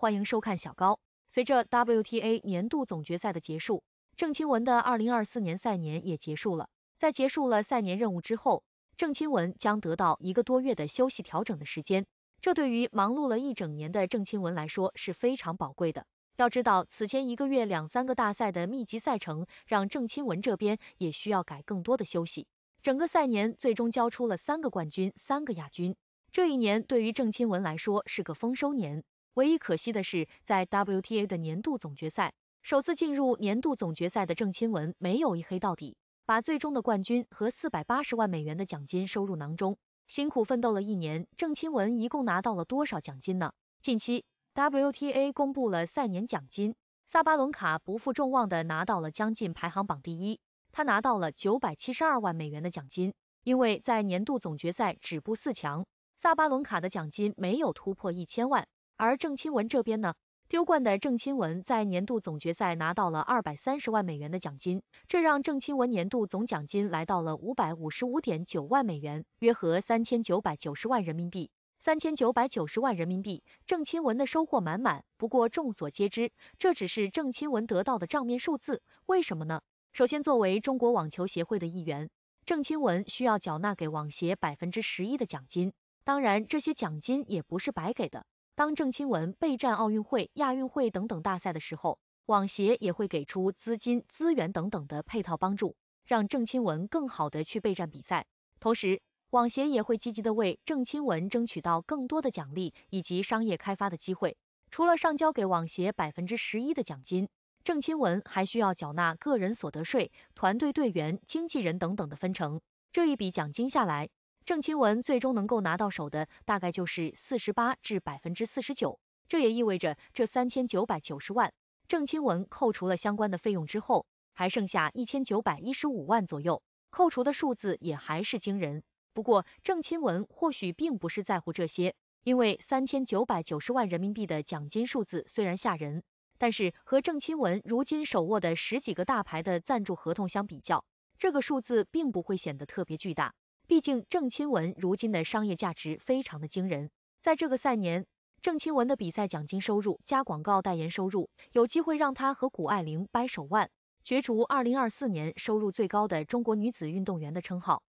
欢迎收看小高。随着 WTA 年度总决赛的结束，郑钦文的2024年赛年也结束了。在结束了赛年任务之后，郑钦文将得到一个多月的休息调整的时间。这对于忙碌了一整年的郑钦文来说是非常宝贵的。要知道，此前一个月两三个大赛的密集赛程，让郑钦文这边也需要改更多的休息。整个赛年最终交出了三个冠军，三个亚军。这一年对于郑钦文来说是个丰收年。唯一可惜的是，在 WTA 的年度总决赛，首次进入年度总决赛的郑钦文没有一黑到底，把最终的冠军和四百八十万美元的奖金收入囊中。辛苦奋斗了一年，郑钦文一共拿到了多少奖金呢？近期 WTA 公布了赛年奖金，萨巴伦卡不负众望的拿到了将近排行榜第一，他拿到了九百七十二万美元的奖金。因为在年度总决赛止步四强，萨巴伦卡的奖金没有突破一千万。而郑钦文这边呢，丢冠的郑钦文在年度总决赛拿到了二百三十万美元的奖金，这让郑钦文年度总奖金来到了五百五十五点九万美元，约合三千九百九十万人民币。三千九百九十万人民币，郑钦文的收获满满。不过，众所皆知，这只是郑钦文得到的账面数字。为什么呢？首先，作为中国网球协会的一员，郑钦文需要缴纳给网协百分之十一的奖金。当然，这些奖金也不是白给的。当郑钦文备战奥运会、亚运会等等大赛的时候，网协也会给出资金、资源等等的配套帮助，让郑钦文更好的去备战比赛。同时，网协也会积极的为郑钦文争取到更多的奖励以及商业开发的机会。除了上交给网协百分之十一的奖金，郑钦文还需要缴纳个人所得税、团队队员、经纪人等等的分成。这一笔奖金下来。郑钦文最终能够拿到手的大概就是四十八至百分之四十九，这也意味着这三千九百九十万，郑钦文扣除了相关的费用之后，还剩下一千九百一十五万左右。扣除的数字也还是惊人。不过，郑钦文或许并不是在乎这些，因为三千九百九十万人民币的奖金数字虽然吓人，但是和郑钦文如今手握的十几个大牌的赞助合同相比较，这个数字并不会显得特别巨大。毕竟郑钦文如今的商业价值非常的惊人，在这个赛年，郑钦文的比赛奖金收入加广告代言收入，有机会让她和谷爱凌掰手腕，角逐2024年收入最高的中国女子运动员的称号。